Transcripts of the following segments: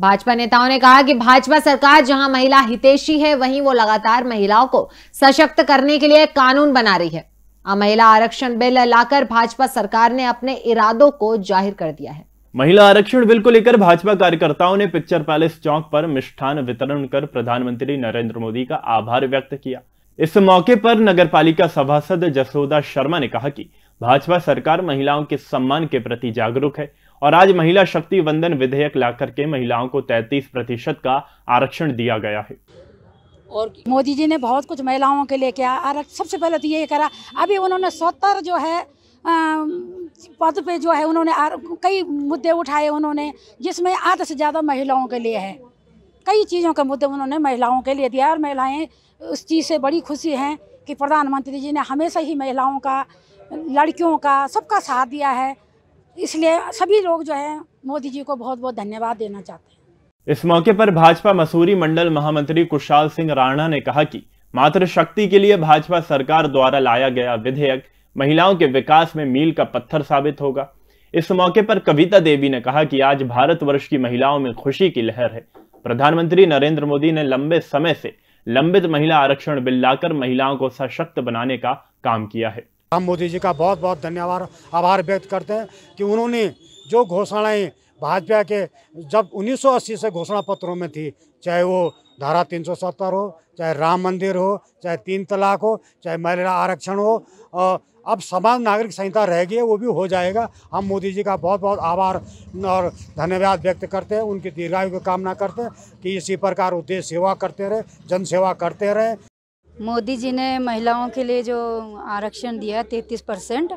भाजपा नेताओं ने कहा कि भाजपा सरकार जहां महिला हितेशी है वहीं वो लगातार महिलाओं को सशक्त करने के लिए कानून बना रही है महिला आरक्षण बिल लाकर भाजपा सरकार ने अपने इरादों को जाहिर कर दिया है महिला आरक्षण बिल को लेकर भाजपा कार्यकर्ताओं ने पिक्चर पैलेस चौक पर मिष्ठान वितरण कर प्रधानमंत्री नरेंद्र मोदी का आभार व्यक्त किया इस मौके पर नगरपालिका सभासद जसोदा शर्मा ने कहा कि भाजपा सरकार महिलाओं के सम्मान के प्रति जागरूक है और आज महिला शक्ति वंदन विधेयक ला करके महिलाओं को 33 प्रतिशत का आरक्षण दिया गया है और मोदी जी ने बहुत कुछ महिलाओं के लिए किया आरक्षण सबसे पहले तो ये करा अभी उन्होंने सत्तर जो है पद पे जो है उन्होंने कई मुद्दे उठाए उन्होंने जिसमें आधा से ज़्यादा महिलाओं के लिए है कई चीज़ों के मुद्दे उन्होंने महिलाओं के लिए दिया और महिलाएं उस चीज़ से बड़ी खुशी हैं कि प्रधानमंत्री जी ने हमेशा ही महिलाओं का लड़कियों का सबका साथ दिया है इसलिए सभी लोग जो है मोदी जी को बहुत बहुत धन्यवाद देना चाहते हैं इस मौके पर भाजपा मसूरी मंडल महामंत्री कुशाल सिंह राणा ने कहा कि मातृशक्ति के लिए भाजपा सरकार द्वारा लाया गया विधेयक महिलाओं के विकास में मील का पत्थर साबित होगा इस मौके पर कविता देवी ने कहा कि आज भारतवर्ष की महिलाओं में खुशी की लहर है प्रधानमंत्री नरेंद्र मोदी ने लंबे समय से लंबित महिला आरक्षण बिल लाकर महिलाओं को सशक्त बनाने का काम किया है हम मोदी जी का बहुत बहुत धन्यवाद आभार व्यक्त करते हैं कि उन्होंने जो घोषणाएं भाजपा के जब 1980 से घोषणा पत्रों में थी चाहे वो धारा 370 हो चाहे राम मंदिर हो चाहे तीन तलाक हो चाहे महिला आरक्षण हो और अब समान नागरिक संहिता रहेगी वो भी हो जाएगा हम मोदी जी का बहुत बहुत आभार और धन्यवाद व्यक्त करते हैं उनकी दीर्घायु की कामना करते हैं कि इसी प्रकार उद्देश्य सेवा करते रहे जनसेवा करते रहे मोदी जी ने महिलाओं के लिए जो आरक्षण दिया तैंतीस परसेंट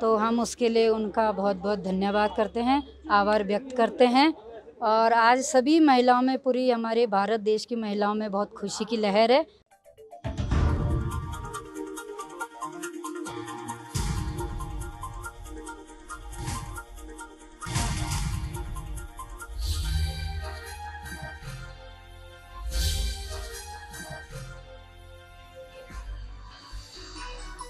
तो हम उसके लिए उनका बहुत बहुत धन्यवाद करते हैं आभार व्यक्त करते हैं और आज सभी महिलाओं में पूरी हमारे भारत देश की महिलाओं में बहुत खुशी की लहर है